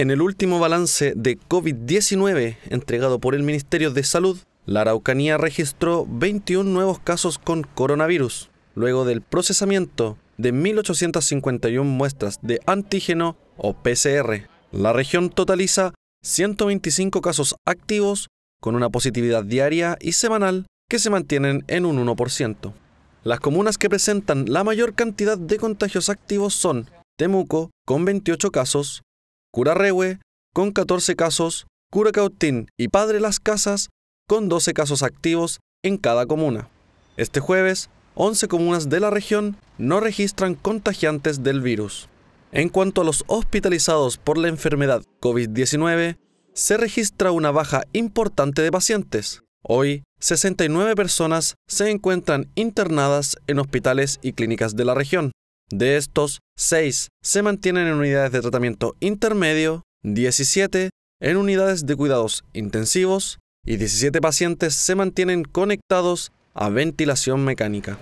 En el último balance de COVID-19 entregado por el Ministerio de Salud, la Araucanía registró 21 nuevos casos con coronavirus, luego del procesamiento de 1.851 muestras de antígeno o PCR. La región totaliza 125 casos activos con una positividad diaria y semanal que se mantienen en un 1%. Las comunas que presentan la mayor cantidad de contagios activos son Temuco, con 28 casos, Curarrehue, con 14 casos, Cura Cautín y Padre Las Casas, con 12 casos activos en cada comuna. Este jueves, 11 comunas de la región no registran contagiantes del virus. En cuanto a los hospitalizados por la enfermedad COVID-19, se registra una baja importante de pacientes. Hoy, 69 personas se encuentran internadas en hospitales y clínicas de la región. De estos, 6 se mantienen en unidades de tratamiento intermedio, 17 en unidades de cuidados intensivos y 17 pacientes se mantienen conectados a ventilación mecánica.